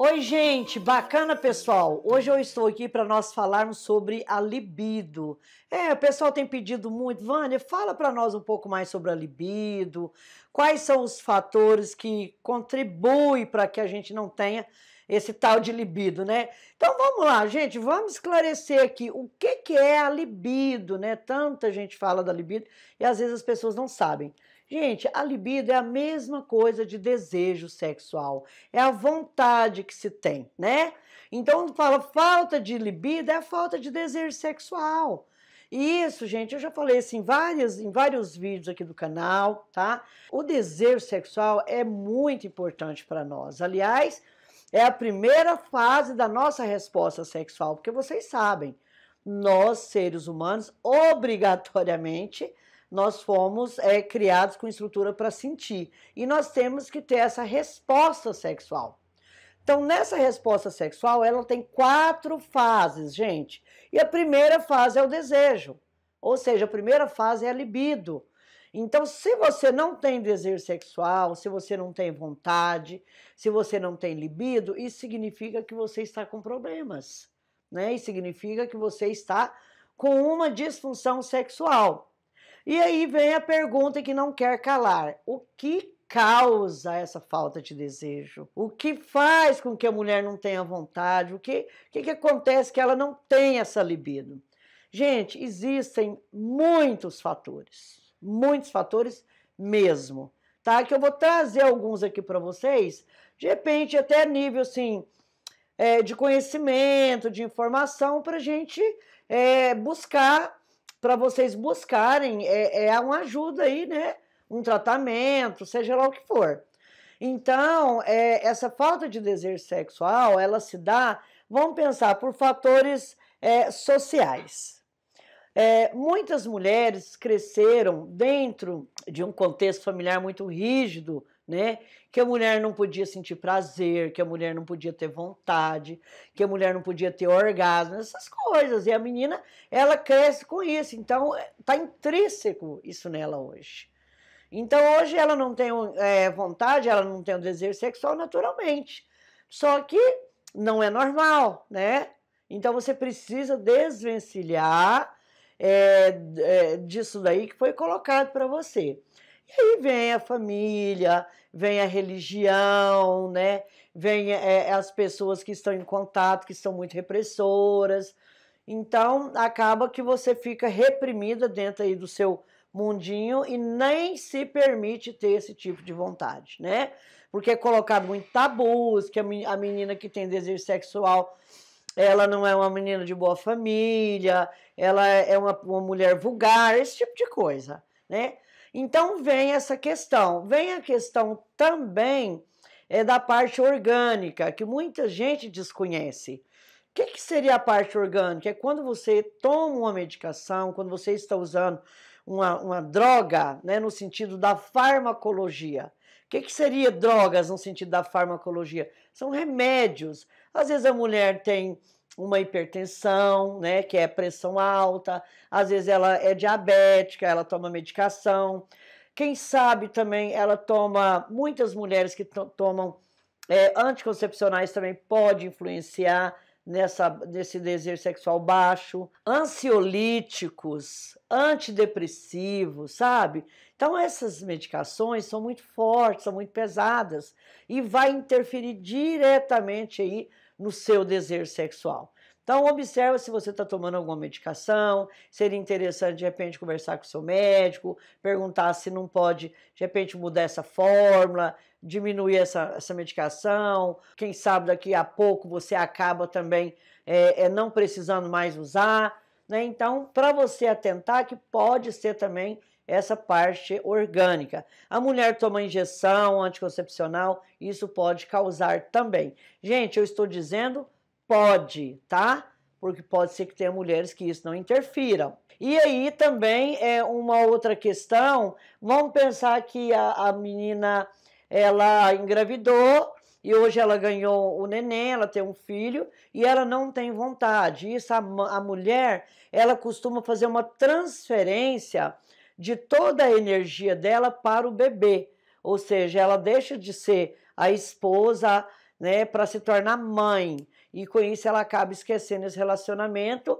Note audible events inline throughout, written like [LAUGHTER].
Oi, gente, bacana pessoal. Hoje eu estou aqui para nós falarmos sobre a libido. É, o pessoal tem pedido muito. Vânia, fala para nós um pouco mais sobre a libido. Quais são os fatores que contribuem para que a gente não tenha esse tal de libido, né? Então vamos lá, gente, vamos esclarecer aqui o que, que é a libido, né? Tanta gente fala da libido e às vezes as pessoas não sabem. Gente, a libido é a mesma coisa de desejo sexual, é a vontade que se tem, né? Então, fala falta de libido é a falta de desejo sexual. E isso, gente, eu já falei assim, várias, em vários vídeos aqui do canal, tá? O desejo sexual é muito importante para nós. Aliás, é a primeira fase da nossa resposta sexual, porque vocês sabem, nós seres humanos, [LAUGHS] obrigatoriamente, nós fomos é, criados com estrutura para sentir. E nós temos que ter essa resposta sexual. Então, nessa resposta sexual, ela tem quatro fases, gente. E a primeira fase é o desejo. Ou seja, a primeira fase é a libido. Então, se você não tem desejo sexual, se você não tem vontade, se você não tem libido, isso significa que você está com problemas, né? E significa que você está com uma disfunção sexual. E aí vem a pergunta que não quer calar: o que causa essa falta de desejo? O que faz com que a mulher não tenha vontade? O que, que, que acontece que ela não tem essa libido? Gente, existem muitos fatores, muitos fatores mesmo, tá? Que eu vou trazer alguns aqui para vocês, de repente até nível assim é, de conhecimento, de informação, para gente é, buscar para vocês buscarem é, é, é uma ajuda aí, né? Um tratamento, seja lá o que for. Então, é, essa falta de desejo sexual, ela se dá, vamos pensar, por fatores é, sociais. É, muitas mulheres cresceram dentro de um contexto familiar muito rígido, né? Que a mulher não podia sentir prazer, que a mulher não podia ter vontade, que a mulher não podia ter orgasmo, essas coisas. E a menina, ela cresce com isso. Então, é, tá intrínseco isso nela hoje. Então, hoje ela não tem é, vontade, ela não tem o desejo sexual naturalmente. Só que não é normal, né? Então, você precisa desvencilhar é, é, disso daí que foi colocado para você. E aí vem a família, vem a religião, né? Vem é, as pessoas que estão em contato, que são muito repressoras. Então, acaba que você fica reprimida dentro aí do seu mundinho e nem se permite ter esse tipo de vontade, né? Porque é colocado muito tabus, que a menina que tem desejo sexual, ela não é uma menina de boa família, ela é uma, uma mulher vulgar, esse tipo de coisa, né? Então vem essa questão, vem a questão também é da parte orgânica, que muita gente desconhece. O que, que seria a parte orgânica? É quando você toma uma medicação, quando você está usando uma, uma droga, né, no sentido da farmacologia. O que, que seria drogas no sentido da farmacologia? São remédios. Às vezes a mulher tem uma hipertensão, né, que é pressão alta, às vezes ela é diabética, ela toma medicação. Quem sabe também ela toma, muitas mulheres que tomam é, anticoncepcionais também pode influenciar nessa, nesse desejo sexual baixo, ansiolíticos, antidepressivos, sabe? Então essas medicações são muito fortes, são muito pesadas e vai interferir diretamente aí no seu desejo sexual. Então, observa se você está tomando alguma medicação. Seria interessante, de repente, conversar com o seu médico, perguntar se não pode, de repente, mudar essa fórmula, diminuir essa, essa medicação. Quem sabe daqui a pouco você acaba também é, é não precisando mais usar. Né? Então, para você atentar que pode ser também essa parte orgânica. A mulher toma injeção anticoncepcional, isso pode causar também. Gente, eu estou dizendo pode, tá? Porque pode ser que tenha mulheres que isso não interfiram. E aí também é uma outra questão. Vamos pensar que a, a menina ela engravidou, e hoje ela ganhou o neném, ela tem um filho e ela não tem vontade. Isso a, a mulher, ela costuma fazer uma transferência de toda a energia dela para o bebê, ou seja, ela deixa de ser a esposa, né, para se tornar mãe. E com isso ela acaba esquecendo esse relacionamento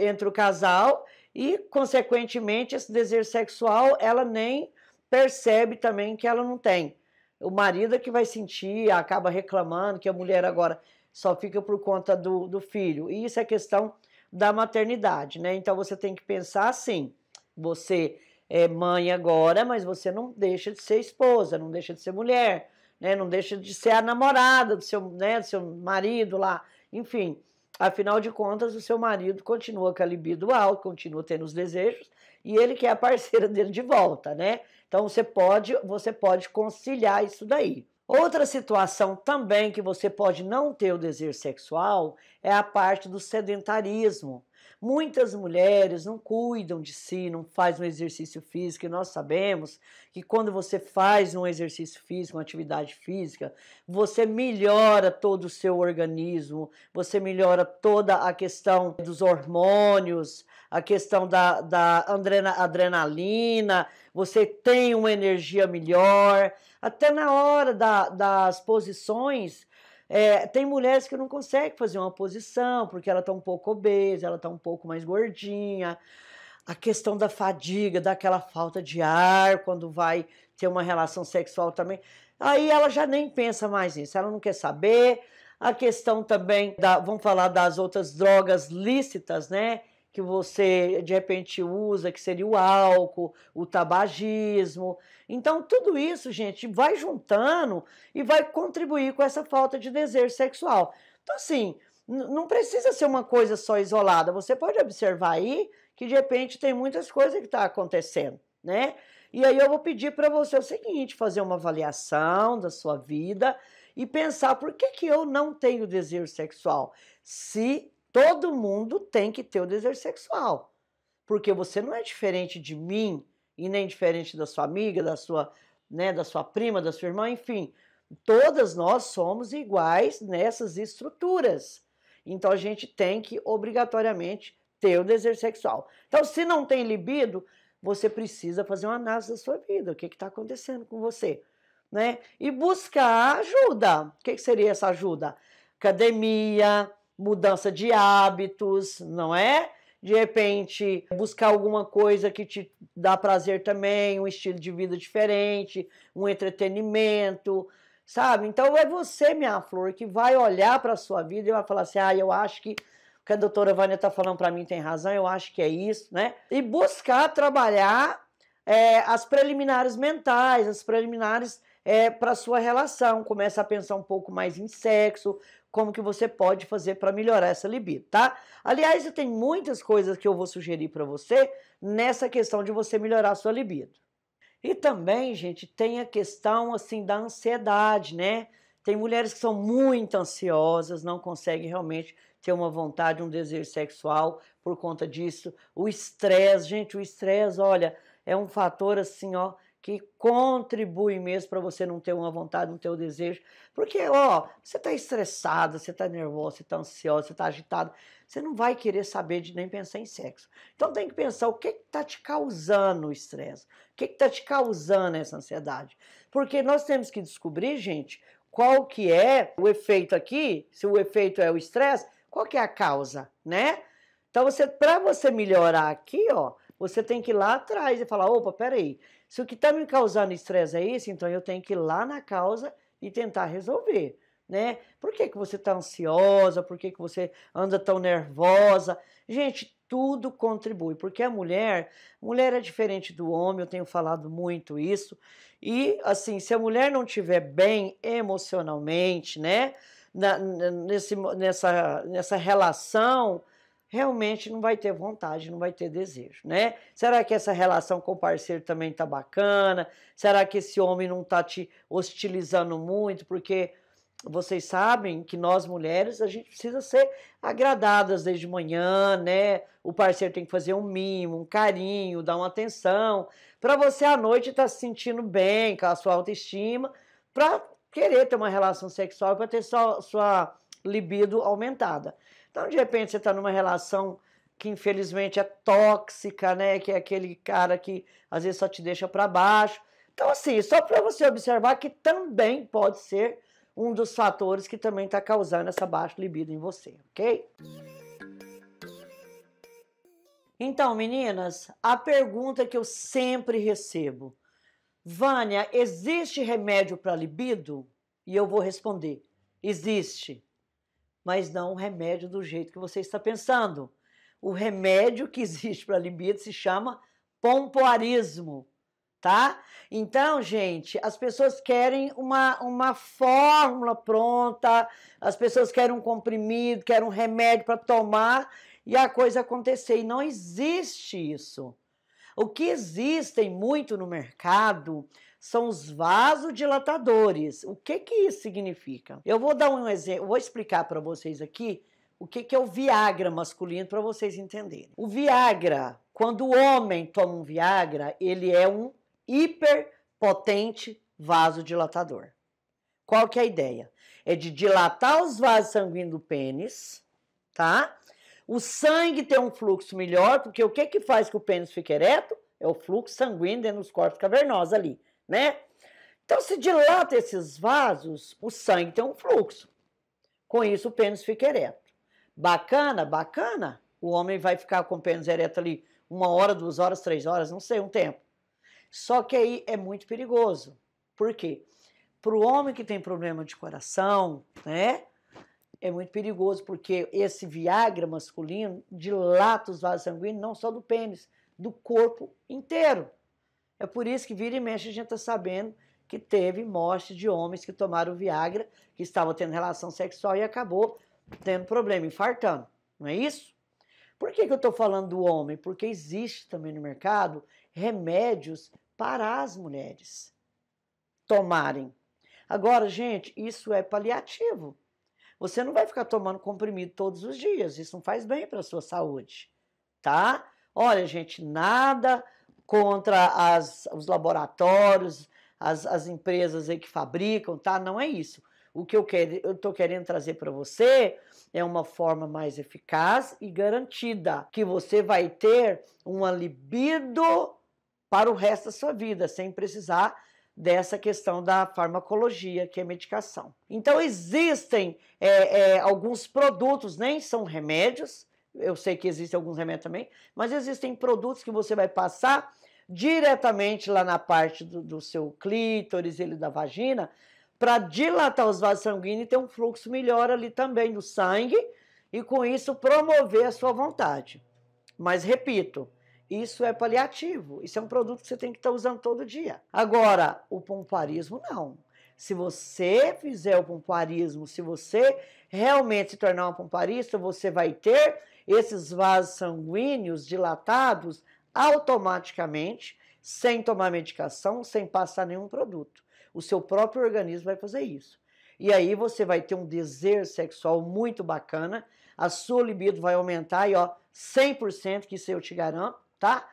entre o casal e, consequentemente, esse desejo sexual ela nem percebe também que ela não tem o marido é que vai sentir, acaba reclamando que a mulher agora só fica por conta do, do filho. E isso é questão da maternidade, né? Então você tem que pensar assim: você é mãe agora, mas você não deixa de ser esposa, não deixa de ser mulher, né? Não deixa de ser a namorada do seu, né, do seu marido lá, enfim. Afinal de contas, o seu marido continua com a libido alta, continua tendo os desejos, e ele quer é a parceira dele de volta, né? Então você pode, você pode conciliar isso daí. Outra situação também que você pode não ter o desejo sexual é a parte do sedentarismo. Muitas mulheres não cuidam de si, não fazem um exercício físico, e nós sabemos que quando você faz um exercício físico, uma atividade física, você melhora todo o seu organismo, você melhora toda a questão dos hormônios, a questão da, da adrenalina, você tem uma energia melhor. Até na hora da, das posições, é, tem mulheres que não conseguem fazer uma posição porque ela está um pouco obesa, ela está um pouco mais gordinha. A questão da fadiga, daquela falta de ar quando vai ter uma relação sexual também. Aí ela já nem pensa mais nisso, ela não quer saber. A questão também da, vamos falar das outras drogas lícitas, né? que você de repente usa, que seria o álcool, o tabagismo. Então, tudo isso, gente, vai juntando e vai contribuir com essa falta de desejo sexual. Então, assim, não precisa ser uma coisa só isolada. Você pode observar aí que de repente tem muitas coisas que estão tá acontecendo, né? E aí eu vou pedir para você o seguinte: fazer uma avaliação da sua vida e pensar por que, que eu não tenho desejo sexual. Se Todo mundo tem que ter o desejo sexual. Porque você não é diferente de mim e nem diferente da sua amiga, da sua, né, da sua prima, da sua irmã, enfim. Todas nós somos iguais nessas estruturas. Então a gente tem que obrigatoriamente ter o desejo sexual. Então, se não tem libido, você precisa fazer uma análise da sua vida, o que está acontecendo com você, né? E buscar ajuda. O que, que seria essa ajuda? Academia, mudança de hábitos, não é? De repente, buscar alguma coisa que te dá prazer também, um estilo de vida diferente, um entretenimento, sabe? Então é você, minha flor, que vai olhar para a sua vida e vai falar assim: ah, eu acho que o que a doutora Vânia está falando para mim tem razão, eu acho que é isso, né? E buscar trabalhar é, as preliminares mentais, as preliminares é, para sua relação. Começa a pensar um pouco mais em sexo, como que você pode fazer para melhorar essa libido, tá? Aliás, tem muitas coisas que eu vou sugerir para você nessa questão de você melhorar a sua libido. E também, gente, tem a questão assim da ansiedade, né? Tem mulheres que são muito ansiosas, não conseguem realmente ter uma vontade, um desejo sexual por conta disso. O estresse, gente, o estresse, olha, é um fator assim, ó, que contribui mesmo para você não ter uma vontade, não ter o um desejo. Porque, ó, você está estressada, você está nervosa, você está ansiosa, você está agitada, você não vai querer saber de nem pensar em sexo. Então tem que pensar o que está te causando o estresse, o que está te causando essa ansiedade. Porque nós temos que descobrir, gente, qual que é o efeito aqui, se o efeito é o estresse, qual que é a causa, né? Então, você, para você melhorar aqui, ó, você tem que ir lá atrás e falar: opa, peraí, se o que está me causando estresse é isso, então eu tenho que ir lá na causa e tentar resolver. Né? Por que, que você está ansiosa? Por que, que você anda tão nervosa? Gente, tudo contribui, porque a mulher, mulher é diferente do homem, eu tenho falado muito isso. E assim, se a mulher não estiver bem emocionalmente, né? Na, nesse, nessa, nessa relação realmente não vai ter vontade, não vai ter desejo, né? Será que essa relação com o parceiro também tá bacana? Será que esse homem não tá te hostilizando muito? Porque vocês sabem que nós mulheres a gente precisa ser agradadas desde manhã, né? O parceiro tem que fazer um mimo, um carinho, dar uma atenção, para você à noite estar tá se sentindo bem, com a sua autoestima, para querer ter uma relação sexual, para ter sua, sua libido aumentada. Então, de repente, você está numa relação que infelizmente é tóxica, né? Que é aquele cara que às vezes só te deixa para baixo. Então, assim, só para você observar que também pode ser um dos fatores que também está causando essa baixa libido em você, ok? Então, meninas, a pergunta que eu sempre recebo: Vânia, existe remédio para libido? E eu vou responder: existe mas não o remédio do jeito que você está pensando. O remédio que existe para a libido se chama pompoarismo, tá? Então, gente, as pessoas querem uma, uma fórmula pronta, as pessoas querem um comprimido, querem um remédio para tomar e a coisa acontecer. E não existe isso. O que existem muito no mercado são os vasodilatadores. O que que isso significa? Eu vou dar um exemplo, vou explicar para vocês aqui o que, que é o Viagra masculino para vocês entenderem. O Viagra, quando o homem toma um Viagra, ele é um hiperpotente vasodilatador. Qual que é a ideia? É de dilatar os vasos sanguíneos do pênis, tá? O sangue tem um fluxo melhor, porque o que que faz que o pênis fique ereto? É o fluxo sanguíneo dentro dos corpos cavernosos ali né? Então, se dilata esses vasos, o sangue tem um fluxo. Com isso, o pênis fica ereto. Bacana, bacana, o homem vai ficar com o pênis ereto ali uma hora, duas horas, três horas, não sei, um tempo. Só que aí é muito perigoso. Por quê? Para o homem que tem problema de coração, né? É muito perigoso, porque esse Viagra masculino dilata os vasos sanguíneos, não só do pênis, do corpo inteiro. É por isso que vira e mexe a gente está sabendo que teve morte de homens que tomaram Viagra, que estavam tendo relação sexual e acabou tendo problema, infartando. Não é isso? Por que, que eu estou falando do homem? Porque existe também no mercado remédios para as mulheres tomarem. Agora, gente, isso é paliativo. Você não vai ficar tomando comprimido todos os dias, isso não faz bem para a sua saúde, tá? Olha, gente, nada contra as, os laboratórios, as, as empresas aí que fabricam, tá? Não é isso. O que eu estou querendo trazer para você é uma forma mais eficaz e garantida, que você vai ter uma libido para o resto da sua vida, sem precisar dessa questão da farmacologia, que é medicação. Então, existem é, é, alguns produtos, nem são remédios, eu sei que existem alguns remédios também, mas existem produtos que você vai passar diretamente lá na parte do, do seu clítoris, ele da vagina, para dilatar os vasos sanguíneos e ter um fluxo melhor ali também do sangue e com isso promover a sua vontade. Mas repito, isso é paliativo, isso é um produto que você tem que estar tá usando todo dia. Agora, o pomparismo não. Se você fizer o pomparismo, se você realmente se tornar um pomparista, você vai ter esses vasos sanguíneos dilatados automaticamente, sem tomar medicação, sem passar nenhum produto. O seu próprio organismo vai fazer isso. E aí você vai ter um desejo sexual muito bacana, a sua libido vai aumentar e ó, 100% que isso eu te garanto, tá?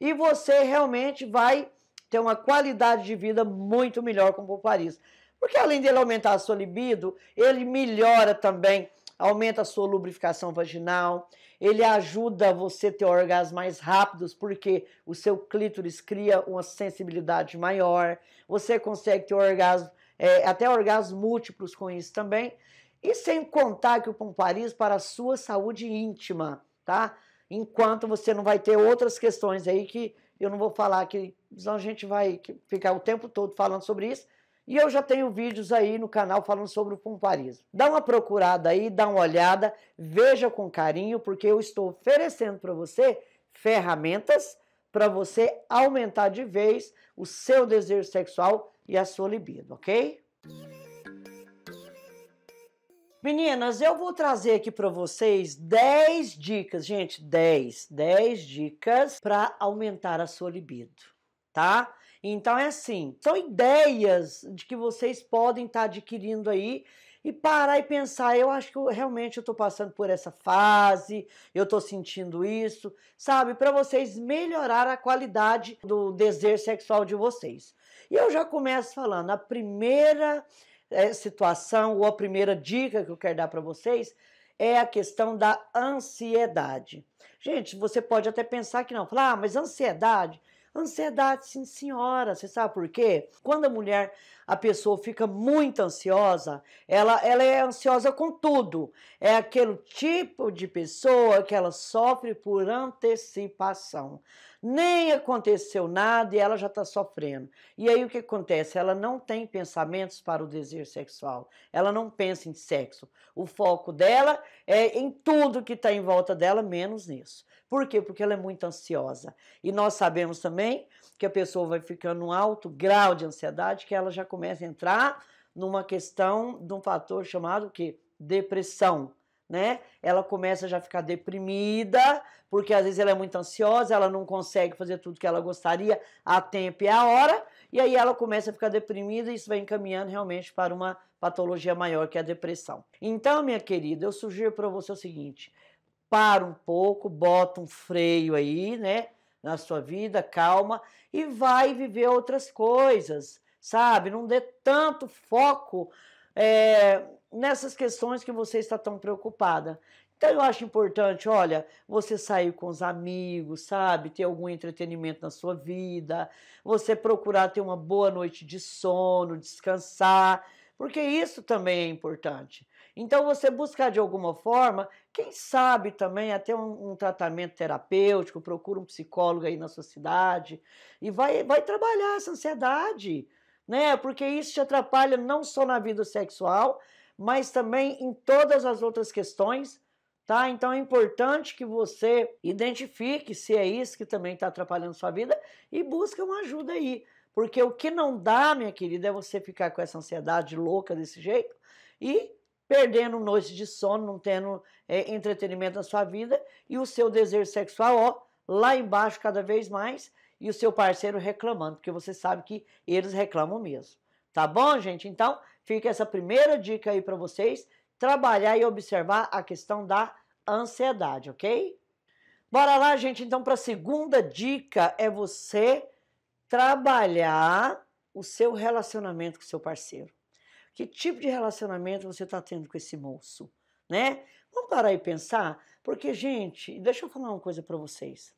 E você realmente vai ter uma qualidade de vida muito melhor com o Paris. Porque além dele aumentar a sua libido, ele melhora também aumenta a sua lubrificação vaginal, ele ajuda você a ter orgasmos mais rápidos, porque o seu clítoris cria uma sensibilidade maior, você consegue ter orgasmo, é, até orgasmos múltiplos com isso também, e sem contar que o pomparismo para a sua saúde íntima, tá? Enquanto você não vai ter outras questões aí que eu não vou falar aqui, senão a gente vai ficar o tempo todo falando sobre isso, e eu já tenho vídeos aí no canal falando sobre o pompoarismo. Dá uma procurada aí, dá uma olhada, veja com carinho, porque eu estou oferecendo para você ferramentas para você aumentar de vez o seu desejo sexual e a sua libido, ok? Meninas, eu vou trazer aqui para vocês 10 dicas, gente, 10, 10 dicas para aumentar a sua libido, tá? Então é assim, são ideias de que vocês podem estar tá adquirindo aí e parar e pensar, eu acho que eu, realmente eu estou passando por essa fase, eu estou sentindo isso, sabe? Para vocês melhorar a qualidade do desejo sexual de vocês. E eu já começo falando, a primeira é, situação ou a primeira dica que eu quero dar para vocês é a questão da ansiedade. Gente, você pode até pensar que não, falar, ah, mas ansiedade, Ansiedade, sim, senhora. Você sabe por quê? Quando a mulher, a pessoa fica muito ansiosa, ela, ela é ansiosa com tudo. É aquele tipo de pessoa que ela sofre por antecipação. Nem aconteceu nada e ela já está sofrendo. E aí o que acontece? Ela não tem pensamentos para o desejo sexual. Ela não pensa em sexo. O foco dela é em tudo que está em volta dela, menos nisso. Por quê? Porque ela é muito ansiosa. E nós sabemos também que a pessoa vai ficando num alto grau de ansiedade, que ela já começa a entrar numa questão de um fator chamado que depressão, né? Ela começa já a ficar deprimida, porque às vezes ela é muito ansiosa, ela não consegue fazer tudo que ela gostaria a tempo e a hora, e aí ela começa a ficar deprimida e isso vai encaminhando realmente para uma patologia maior que é a depressão. Então, minha querida, eu sugiro para você o seguinte: para um pouco, bota um freio aí, né? Na sua vida, calma, e vai viver outras coisas, sabe? Não dê tanto foco é, nessas questões que você está tão preocupada. Então eu acho importante, olha, você sair com os amigos, sabe? Ter algum entretenimento na sua vida, você procurar ter uma boa noite de sono, descansar, porque isso também é importante. Então você buscar de alguma forma, quem sabe também até um, um, tratamento terapêutico, procura um psicólogo aí na sua cidade e vai, vai trabalhar essa ansiedade, né? Porque isso te atrapalha não só na vida sexual, mas também em todas as outras questões, tá? Então é importante que você identifique se é isso que também está atrapalhando sua vida e busque uma ajuda aí. Porque o que não dá, minha querida, é você ficar com essa ansiedade louca desse jeito e perdendo noites de sono, não tendo é, entretenimento na sua vida e o seu desejo sexual, ó, lá embaixo cada vez mais e o seu parceiro reclamando, porque você sabe que eles reclamam mesmo. Tá bom, gente? Então, fica essa primeira dica aí para vocês trabalhar e observar a questão da ansiedade, ok? Bora lá, gente. Então, para a segunda dica é você trabalhar o seu relacionamento com o seu parceiro. Que tipo de relacionamento você está tendo com esse moço, né? Vamos parar e pensar, porque gente, deixa eu falar uma coisa para vocês.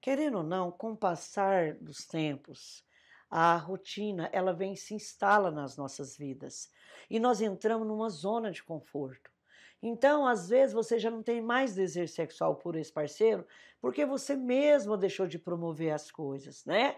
Querendo ou não, com o passar dos tempos, a rotina ela vem se instala nas nossas vidas e nós entramos numa zona de conforto. Então, às vezes você já não tem mais desejo sexual por esse parceiro, porque você mesmo deixou de promover as coisas, né?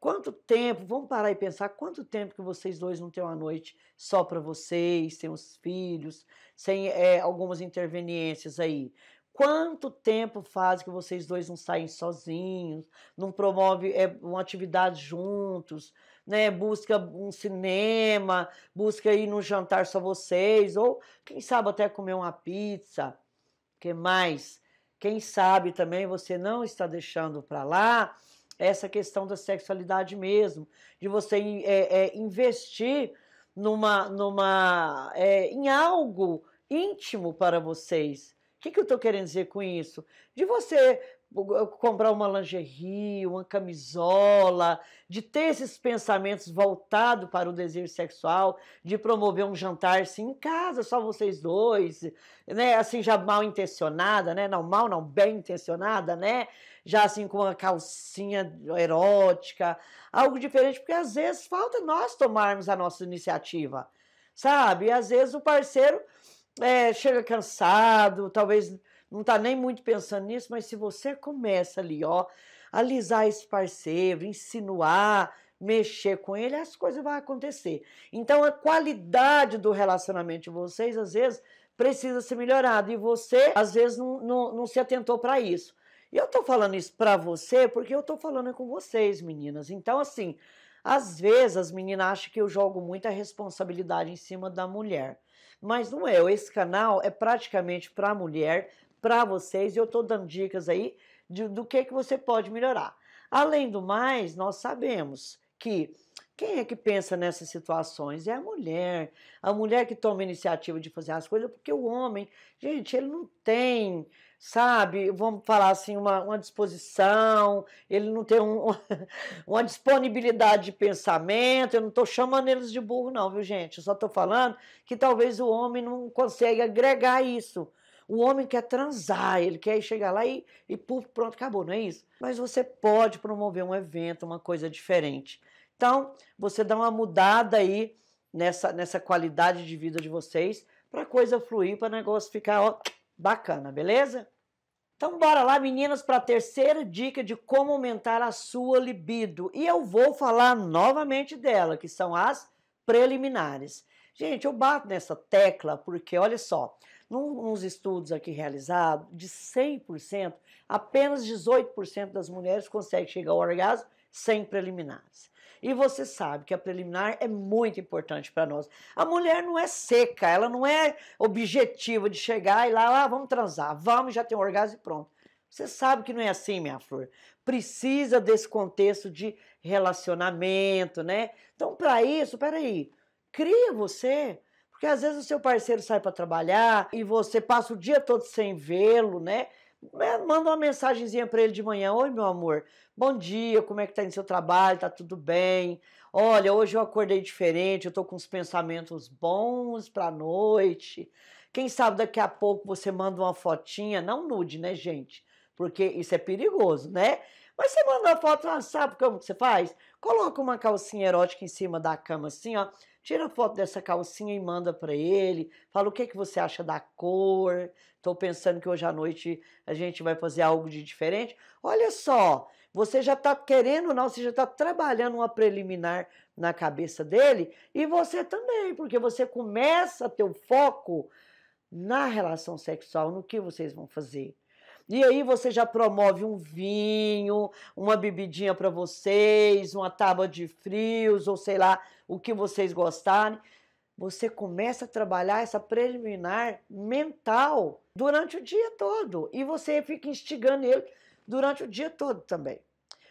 Quanto tempo, vamos parar e pensar, quanto tempo que vocês dois não têm uma noite só para vocês, sem os filhos, sem é, algumas interveniências aí? Quanto tempo faz que vocês dois não saem sozinhos, não promovem é, eh, uma atividade juntos, né? Busca um cinema, busca ir no jantar só vocês, ou quem sabe até comer uma pizza, que mais? Quem sabe também você não está deixando para lá essa questão da sexualidade mesmo, de você é, é, investir numa, numa, é, em algo íntimo para vocês. O que, que eu estou querendo dizer com isso? De você comprar uma lingerie, uma camisola, de ter esses pensamentos voltados para o desejo sexual, de promover um jantar assim, em casa, só vocês dois, né? Assim, já mal intencionada, né? Não mal, não bem intencionada, né? Já assim, com uma calcinha erótica, algo diferente, porque às vezes falta nós tomarmos a nossa iniciativa, sabe? E às vezes o parceiro é, chega cansado, talvez não está nem muito pensando nisso, mas se você começa ali, ó, alisar esse parceiro, insinuar, mexer com ele, as coisas vão acontecer. Então a qualidade do relacionamento de vocês, às vezes, precisa ser melhorada e você, às vezes, não, não, não se atentou para isso. E eu estou falando isso para você porque eu estou falando com vocês, meninas. Então, assim, às vezes as meninas acham que eu jogo muita responsabilidade em cima da mulher. Mas não é, esse canal é praticamente para a mulher, para vocês e eu estou dando dicas aí de, do que, que você pode melhorar. Além do mais, nós sabemos que quem é que pensa nessas situações? É a mulher. A mulher que toma a iniciativa de fazer as coisas, porque o homem, gente, ele não tem, sabe, vamos falar assim, uma, uma disposição, ele não tem um, [LAUGHS] uma disponibilidade de pensamento. Eu não estou chamando eles de burro, não, viu, gente? Eu só estou falando que talvez o homem não consiga agregar isso o homem quer transar, ele quer chegar lá e, e pronto, acabou, não é isso? Mas você pode promover um evento, uma coisa diferente. Então, você dá uma mudada aí nessa, nessa qualidade de vida de vocês para coisa fluir, para o negócio ficar ó, bacana, beleza? Então bora lá, meninas, para a terceira dica de como aumentar a sua libido. E eu vou falar novamente dela, que são as preliminares. Gente, eu bato nessa tecla porque olha só, num, nos estudos aqui realizados, de 100%, apenas 18% das mulheres conseguem chegar ao orgasmo sem preliminares. E você sabe que a preliminar é muito importante para nós. A mulher não é seca, ela não é objetiva de chegar e lá, ah, vamos transar, vamos, já tem um orgasmo e pronto. Você sabe que não é assim, minha flor. Precisa desse contexto de relacionamento, né? Então, para isso, peraí, cria você porque às vezes o seu parceiro sai para trabalhar e você passa o dia todo sem vê-lo, né? né manda uma mensagenzinha para ele de manhã. Oi, meu amor. Bom dia, como é que tá no seu trabalho? Tá tudo bem? Olha, hoje eu acordei diferente, eu tô com uns pensamentos bons para a noite. Quem sabe daqui a pouco você manda uma fotinha, não nude, né, gente? Porque isso é perigoso, né? Mas você manda uma foto, ah, sabe como que você faz? Coloca uma calcinha erótica em cima da cama assim, ó. Tira foto dessa calcinha e manda para ele. Fala o que, é que você acha da cor. Estou pensando que hoje à noite a gente vai fazer algo de diferente. Olha só, você já está querendo ou não, você já está trabalhando uma preliminar na cabeça dele e você também, porque você começa a ter o foco na relação sexual, no que vocês vão fazer. E aí você já promove um vinho, uma bebidinha para vocês, uma tábua de frios, ou sei lá, o que vocês gostarem. Você começa a trabalhar essa preliminar mental durante o dia todo e você fica instigando ele durante o dia todo também.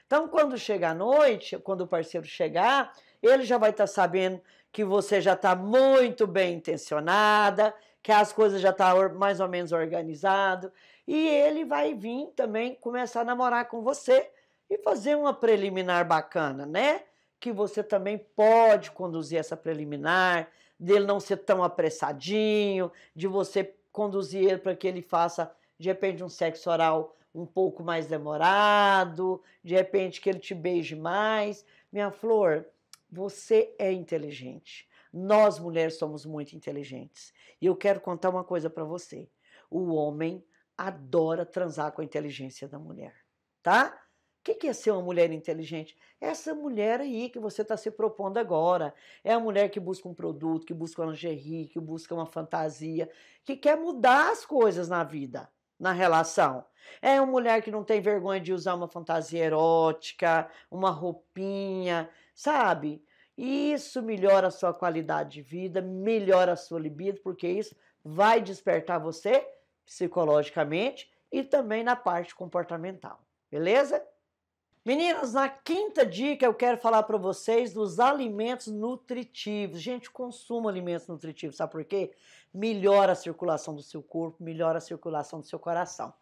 Então, quando chegar a noite, quando o parceiro chegar, ele já vai estar tá sabendo que você já está muito bem intencionada, que as coisas já estão tá mais ou menos organizado e ele vai vir também começar a namorar com você e fazer uma preliminar bacana, né? que você também pode conduzir essa preliminar, dele não ser tão apressadinho, de você conduzir ele para que ele faça, de repente, um sexo oral um pouco mais demorado, de repente que ele te beije mais. Minha flor, você é inteligente. Nós mulheres somos muito inteligentes. E eu quero contar uma coisa para você. O homem adora transar com a inteligência da mulher, tá? que, que é ser uma mulher inteligente? É essa mulher aí que você está se propondo agora. É a mulher que busca um produto, que busca um lingerie, que busca uma fantasia, que quer mudar as coisas na vida, na relação. É uma mulher que não tem vergonha de usar uma fantasia erótica, uma roupinha, sabe? Isso melhora a sua qualidade de vida, melhora a sua libido, porque isso vai despertar você psicologicamente e também na parte comportamental. Beleza? Meninas, na quinta dica eu quero falar para vocês dos alimentos nutritivos. Gente, consuma alimentos nutritivos, sabe por quê? Melhora a circulação do seu corpo, melhora a circulação do seu coração.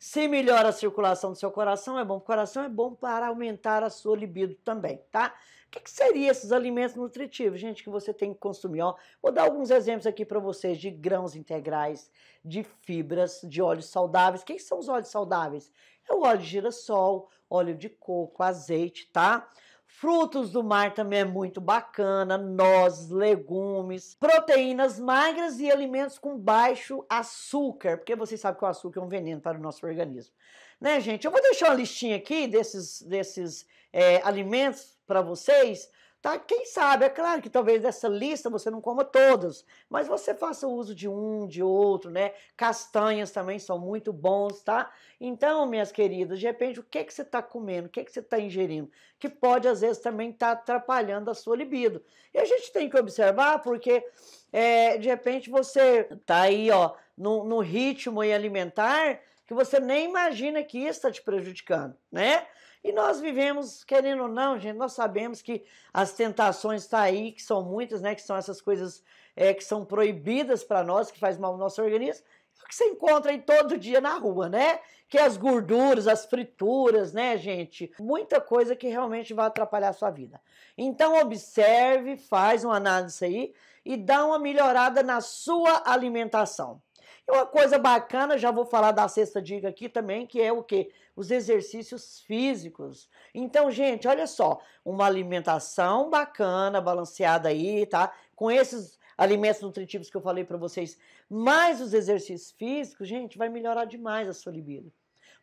Se melhora a circulação do seu coração, é bom para o coração, é bom para aumentar a sua libido também, tá? O que, que seriam esses alimentos nutritivos, gente, que você tem que consumir? Ó, vou dar alguns exemplos aqui para vocês de grãos integrais, de fibras, de óleos saudáveis. O que, que são os óleos saudáveis? É o óleo de girassol, óleo de coco, azeite, tá? Frutos do mar também é muito bacana, nozes, legumes, proteínas magras e alimentos com baixo açúcar, porque vocês sabem que o açúcar é um veneno para o nosso organismo. Né, gente? Eu vou deixar uma listinha aqui desses, desses é, alimentos para vocês, Tá? Quem sabe? É claro que talvez dessa lista você não coma todas, mas você faça uso de um, de outro, né? Castanhas também são muito bons, tá? Então, minhas queridas, de repente, o que, é que você está comendo, o que, é que você está ingerindo, que pode às vezes também estar tá atrapalhando a sua libido. E a gente tem que observar porque é, de repente você tá aí, ó, no, no ritmo alimentar que você nem imagina que isso está te prejudicando, né? E nós vivemos, querendo ou não, gente, nós sabemos que as tentações estão tá aí, que são muitas, né? Que são essas coisas é, que são proibidas para nós, que faz mal ao nosso organismo que você encontra aí todo dia na rua, né? Que é as gorduras, as frituras, né, gente? Muita coisa que realmente vai atrapalhar a sua vida. Então observe, faz uma análise aí e dá uma melhorada na sua alimentação uma coisa bacana, já vou falar da sexta dica aqui também, que é o quê? Os exercícios físicos. Então, gente, olha só, uma alimentação bacana, balanceada aí, tá? Com esses alimentos nutritivos que eu falei para vocês, mais os exercícios físicos, gente, vai melhorar demais a sua libido.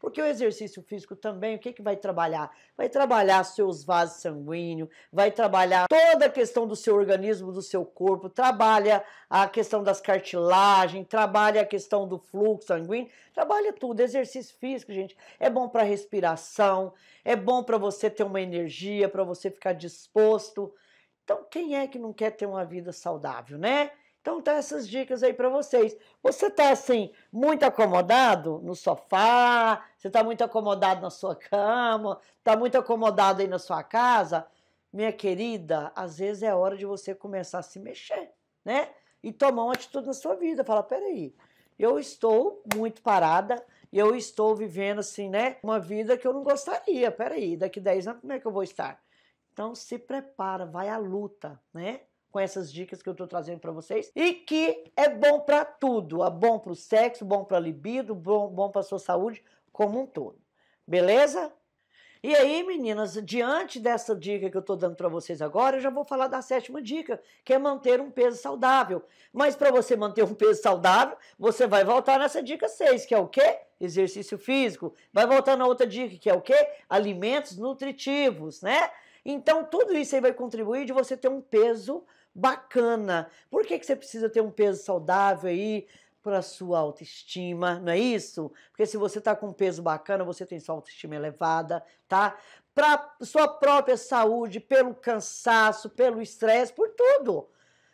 Porque o exercício físico também, o que, que vai trabalhar? Vai trabalhar seus vasos sanguíneos, vai trabalhar toda a questão do seu organismo, do seu corpo, trabalha a questão das cartilagens, trabalha a questão do fluxo sanguíneo, trabalha tudo. Exercício físico, gente, é bom para respiração, é bom para você ter uma energia, para você ficar disposto. Então, quem é que não quer ter uma vida saudável, né? Então tá essas dicas aí para vocês. Você tá assim muito acomodado no sofá, você tá muito acomodado na sua cama, tá muito acomodado aí na sua casa, minha querida, às vezes é hora de você começar a se mexer, né? E tomar uma atitude na sua vida, falar, peraí, eu estou muito parada, eu estou vivendo assim, né, uma vida que eu não gostaria. Peraí, daqui 10 anos como é que eu vou estar? Então se prepara, vai à luta, né? com essas dicas que eu estou trazendo para vocês e que é bom para tudo, é bom para o sexo, bom para a libido, bom, bom para a sua saúde como um todo. Beleza? E aí, meninas, diante dessa dica que eu estou dando para vocês agora, eu já vou falar da sétima dica, que é manter um peso saudável. Mas para você manter um peso saudável, você vai voltar nessa dica 6, que é o quê? Exercício físico. Vai voltar na outra dica, que é o quê? Alimentos nutritivos, né? Então, tudo isso aí vai contribuir de você ter um peso bacana. Por que, que você precisa ter um peso saudável aí? Para sua autoestima, não é isso? Porque se você está com um peso bacana, você tem sua autoestima elevada, tá? Para sua própria saúde, pelo cansaço, pelo estresse, por tudo.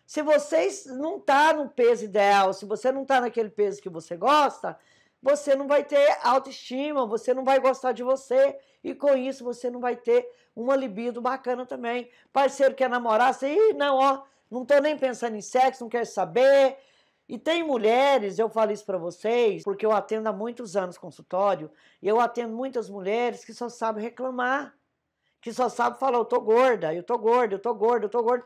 Se você não está no peso ideal, se você não está naquele peso que você gosta, você não vai ter autoestima, você não vai gostar de você e com isso você não vai ter uma libido bacana também. Parceiro quer namorar, você, Ih, não, ó, não tô nem pensando em sexo, não quero saber. E tem mulheres, eu falo isso para vocês, porque eu atendo há muitos anos consultório, e eu atendo muitas mulheres que só sabem reclamar, que só sabem falar, eu tô gorda, eu tô gorda, eu tô gorda, eu tô gorda,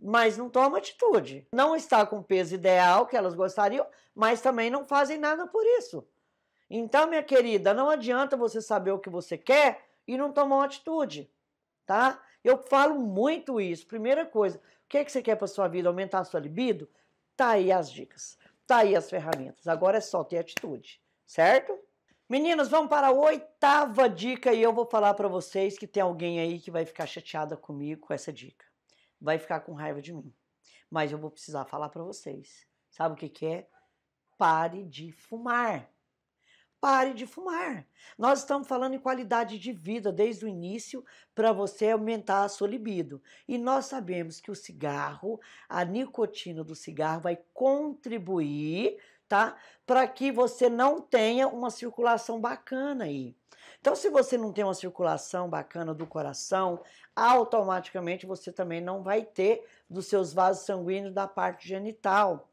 mas não toma atitude. Não está com o peso ideal que elas gostariam, mas também não fazem nada por isso. Então, minha querida, não adianta você saber o que você quer e não tomar uma atitude, tá? Eu falo muito isso. Primeira coisa, o que é que você quer para sua vida? Aumentar a sua libido? Tá aí as dicas, tá aí as ferramentas. Agora é só ter atitude, certo? Meninas, vamos para a oitava dica e eu vou falar para vocês que tem alguém aí que vai ficar chateada comigo com essa dica. Vai ficar com raiva de mim. Mas eu vou precisar falar para vocês. Sabe o que, que é? Pare de fumar pare de fumar. Nós estamos falando em qualidade de vida desde o início para você aumentar a sua libido. E nós sabemos que o cigarro, a nicotina do cigarro vai contribuir, tá? Para que você não tenha uma circulação bacana aí. Então, se você não tem uma circulação bacana do coração, automaticamente você também não vai ter dos seus vasos sanguíneos da parte genital.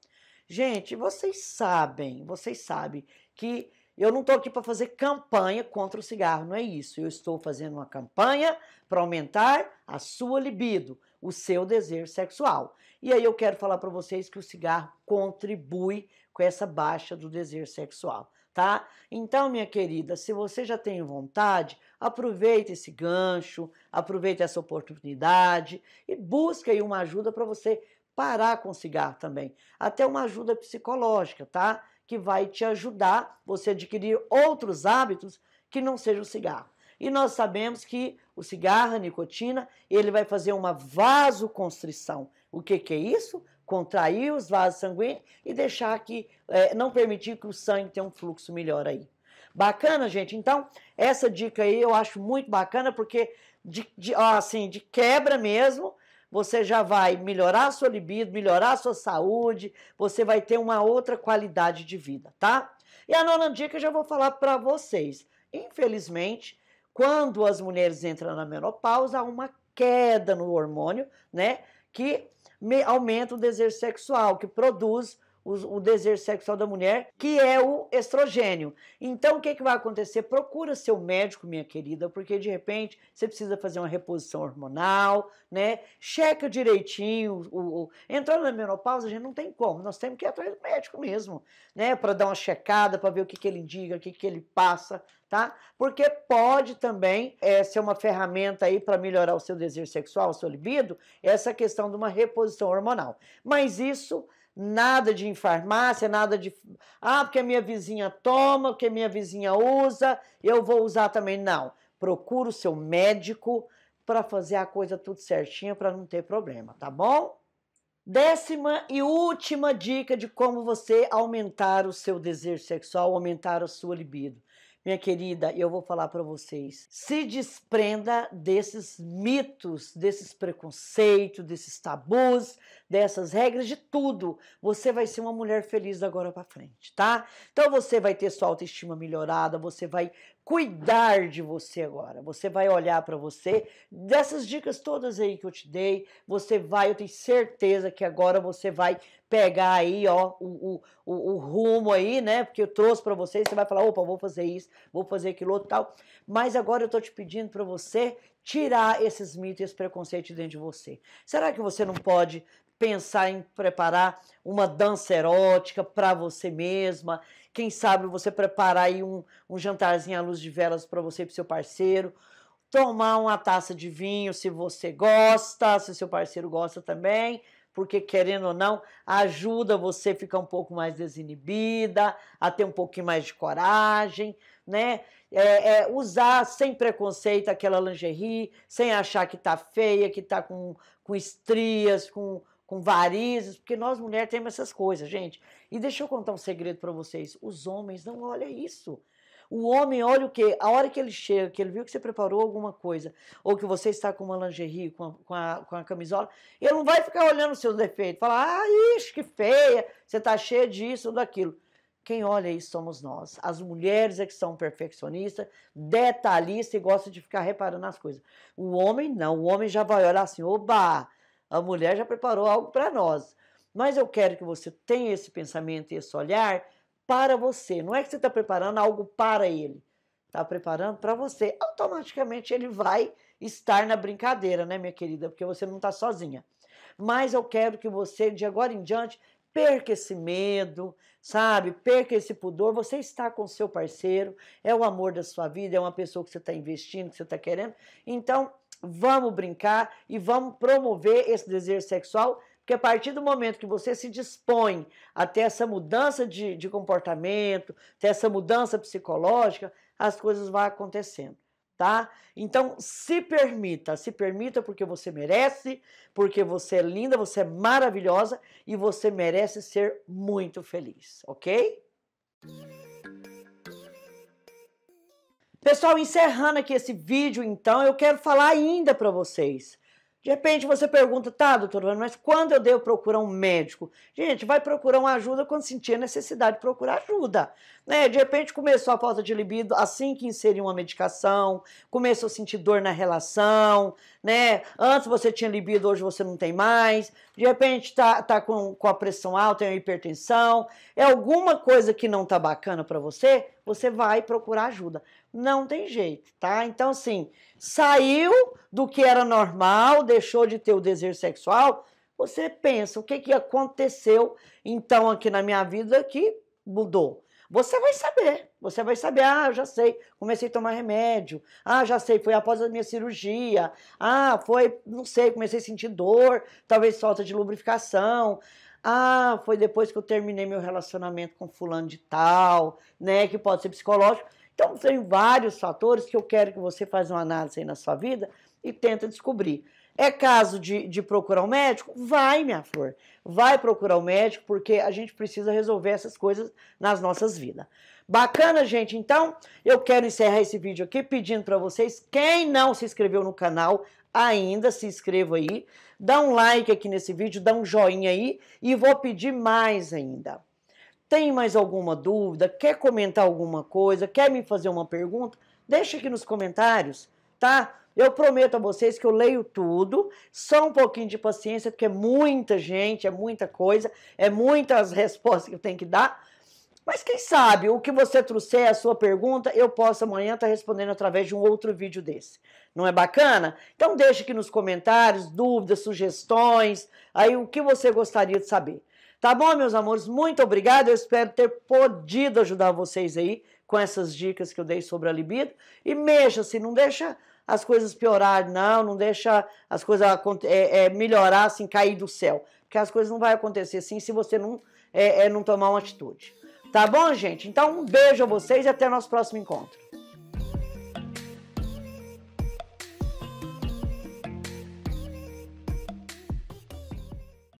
Gente, vocês sabem, vocês sabem que eu não estou aqui para fazer campanha contra o cigarro, não é isso. Eu estou fazendo uma campanha para aumentar a sua libido, o seu desejo sexual. E aí eu quero falar para vocês que o cigarro contribui com essa baixa do desejo sexual, tá? Então, minha querida, se você já tem vontade, aproveita esse gancho, aproveita essa oportunidade e busca aí uma ajuda para você parar com o cigarro também, até uma ajuda psicológica, tá? que vai te ajudar você adquirir outros hábitos que não seja o cigarro. E nós sabemos que o cigarro, a nicotina, ele vai fazer uma vasoconstrição. O que, que é isso? Contrair os vasos sanguíneos e deixar que, é, não permitir que o sangue tenha um fluxo melhor aí. Bacana, gente? Então, essa dica aí eu acho muito bacana, porque de, de, assim, de quebra mesmo, você já vai melhorar a sua libido, melhorar a sua saúde, você vai ter uma outra qualidade de vida, tá? E a nona dica eu já vou falar para vocês. Infelizmente, quando as mulheres entram na menopausa, há uma queda no hormônio, né? Que aumenta o desejo sexual, que produz o, o desejo sexual da mulher, que é o estrogênio. Então, o que, é que vai acontecer? Procura seu médico, minha querida, porque de repente você precisa fazer uma reposição hormonal, né? Checa direitinho. O, o... Entrando na menopausa, a gente não tem como, nós temos que ir atrás do médico mesmo, né? Para dar uma checada, para ver o que, que ele indica, o que, que ele passa, tá? Porque pode também é, ser uma ferramenta aí para melhorar o seu desejo sexual, o seu libido, essa questão de uma reposição hormonal. Mas isso Nada de em farmácia, nada de. Ah, porque a minha vizinha toma, porque a minha vizinha usa, eu vou usar também. Não. Procura o seu médico para fazer a coisa tudo certinha para não ter problema, tá bom? Décima e última dica de como você aumentar o seu desejo sexual, aumentar a sua libido minha querida, eu vou falar para vocês. Se desprenda desses mitos, desses preconceitos, desses tabus, dessas regras, de tudo. Você vai ser uma mulher feliz da agora para frente, tá? Então você vai ter sua autoestima melhorada, você vai cuidar de você agora. Você vai olhar para você, dessas dicas todas aí que eu te dei, você vai, eu tenho certeza que agora você vai pegar aí, ó, o, o, o rumo aí, né? Porque eu trouxe para vocês, você vai falar, opa, vou fazer isso, vou fazer aquilo outro tal. Mas agora eu tô te pedindo para você tirar esses mitos e esse preconceito dentro de você. Será que você não pode pensar em preparar uma dança erótica para você mesma? Quem sabe você preparar aí um, um jantarzinho à luz de velas para você e pro seu parceiro? Tomar uma taça de vinho se você gosta, se seu parceiro gosta também porque querendo ou não, ajuda você a ficar um pouco mais desinibida, a ter um pouquinho mais de coragem, né? É, é, usar sem preconceito aquela lingerie, sem achar que tá feia, que tá com, com estrias, com, com varizes, porque nós mulheres temos essas coisas, gente. E deixa eu contar um segredo para vocês: os homens não olham isso. O homem olha o quê? A hora que ele chega, que ele viu que você preparou alguma coisa, ou que você está com uma lingerie, com a, com a, com a camisola, ele não vai ficar olhando os seus defeitos, falar, ah, ixi, que feia, você está cheia disso ou daquilo. Quem olha isso somos nós. As mulheres é que são perfeccionistas, detalhistas e gostam de ficar reparando as coisas. O homem não, o homem já vai olhar assim, oba, a mulher já preparou algo para nós. Mas eu quero que você tenha esse pensamento e esse olhar para você. Não é que você está preparando algo para ele, está preparando para você. Automaticamente ele vai estar na brincadeira, né, minha querida? Porque você não está sozinha. Mas eu quero que você, de agora em diante, perca esse medo, sabe? Perca esse pudor. Você está com seu parceiro, é o amor da sua vida, é uma pessoa que você está investindo, que você está querendo. Então, vamos brincar e vamos promover esse desejo sexual porque a partir do momento que você se dispõe a ter essa mudança de, de comportamento, ter essa mudança psicológica, as coisas vão acontecendo, tá? Então, se permita, se permita porque você merece, porque você é linda, você é maravilhosa e você merece ser muito feliz, ok? Pessoal, encerrando aqui esse vídeo, então, eu quero falar ainda para vocês de repente você pergunta, tá, doutor mas quando eu devo procurar um médico? Gente, vai procurar uma ajuda quando sentir a necessidade de procurar ajuda. Né? De repente começou a falta de libido assim que inseriu uma medicação, começou a sentir dor na relação, né? Antes você tinha libido, hoje você não tem mais. De repente tá, tá com, com a pressão alta, tem é hipertensão. É alguma coisa que não tá bacana para você, você vai procurar ajuda. Não tem jeito, tá? Então, assim, saiu do que era normal, deixou de ter o desejo sexual, você pensa, o que, que aconteceu então aqui na minha vida que mudou? Você vai saber, você vai saber, ah, já sei, comecei a tomar remédio, ah, já sei, foi após a minha cirurgia, ah, foi, não sei, comecei a sentir dor, talvez falta de lubrificação, ah, foi depois que eu terminei meu relacionamento com fulano de tal, né, que pode ser psicológico. Então, tem vários fatores que eu quero que você faça uma análise aí na sua vida e tenta descobrir. É caso de, de procurar um médico? Vai, minha flor. Vai procurar o um médico, porque a gente precisa resolver essas coisas nas nossas vidas. Bacana, gente? Então, eu quero encerrar esse vídeo aqui pedindo para vocês, quem não se inscreveu no canal ainda, se inscreva aí. Dá um like aqui nesse vídeo, dá um joinha aí e vou pedir mais ainda. Tem mais alguma dúvida? Quer comentar alguma coisa? Quer me fazer uma pergunta? Deixa aqui nos comentários, tá? Eu prometo a vocês que eu leio tudo, só um pouquinho de paciência, porque é muita gente, é muita coisa, é muitas [LAUGHS] respostas que eu tenho que dar. Mas quem sabe o que você trouxer, a sua pergunta, eu posso amanhã estar tá respondendo através de um outro vídeo desse. Não é bacana? Então deixe aqui nos comentários dúvidas, sugestões, aí o que você gostaria de saber. Tá bom, meus amores? Muito obrigada. Eu espero ter podido ajudar vocês aí com essas dicas que eu dei sobre a libido. E mexa-se, não deixa as coisas piorarem, não, não deixa as coisas é, é, melhorar, assim, cair do céu. Porque as coisas não vão acontecer assim se você não, é, é, não tomar uma atitude. Tá bom, gente? Então, um beijo a vocês e até nosso próximo encontro.